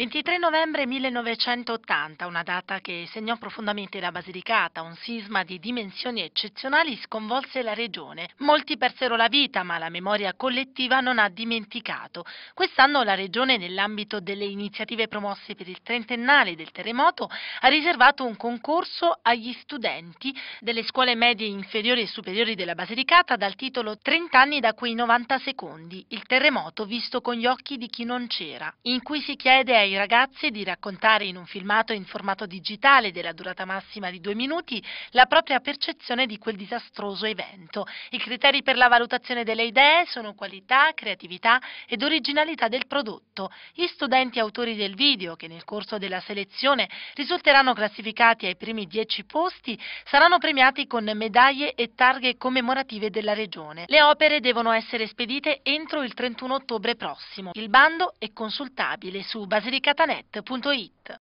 23 novembre 1980, una data che segnò profondamente la Basilicata, un sisma di dimensioni eccezionali sconvolse la regione. Molti persero la vita, ma la memoria collettiva non ha dimenticato. Quest'anno la regione, nell'ambito delle iniziative promosse per il trentennale del terremoto, ha riservato un concorso agli studenti delle scuole medie inferiori e superiori della Basilicata dal titolo 30 anni da quei 90 secondi, il terremoto visto con gli occhi di chi non c'era, in cui si chiede ai ai ragazzi di raccontare in un filmato in formato digitale della durata massima di due minuti la propria percezione di quel disastroso evento. I criteri per la valutazione delle idee sono qualità, creatività ed originalità del prodotto. Gli studenti autori del video, che nel corso della selezione risulteranno classificati ai primi dieci posti, saranno premiati con medaglie e targhe commemorative della regione. Le opere devono essere spedite entro il 31 ottobre prossimo. Il bando è consultabile su basilica www.catalet.it